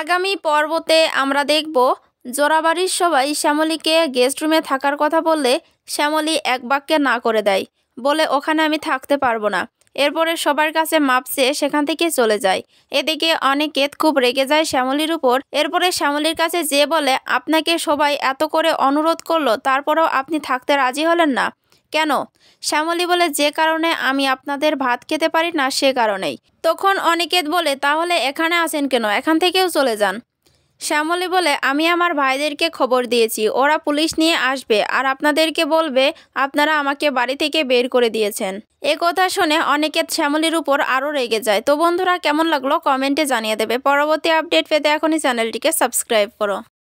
আগামী পর্বতে আমরা দেখব জোড়াবাড়ির সবাই শ্যামলীকে গেস্ট রুমে থাকার কথা বললে শ্যামলী এক বাক্যে না করে দেয় বলে ওখানে আমি থাকতে পারবো না এরপরে সবার কাছে মাপছে সেখান থেকে চলে যায় এদিকে অনেকে খুব রেগে যায় শ্যামলির উপর এরপরে শ্যামলির কাছে যে বলে আপনাকে সবাই এত করে অনুরোধ করলো তারপরেও আপনি থাকতে রাজি হলেন না কেন শ্যামলী বলে যে কারণে আমি আপনাদের ভাত খেতে পারি না সে কারণেই তখন অনিকেত বলে তাহলে এখানে আসেন কেন এখান থেকেও চলে যান শ্যামলী বলে আমি আমার ভাইদেরকে খবর দিয়েছি ওরা পুলিশ নিয়ে আসবে আর আপনাদেরকে বলবে আপনারা আমাকে বাড়ি থেকে বের করে দিয়েছেন এ কথা শুনে অনেকে শ্যামলীর উপর আরও রেগে যায় তো বন্ধুরা কেমন লাগলো কমেন্টে জানিয়ে দেবে পরবর্তী আপডেট পেতে এখনই চ্যানেলটিকে সাবস্ক্রাইব করো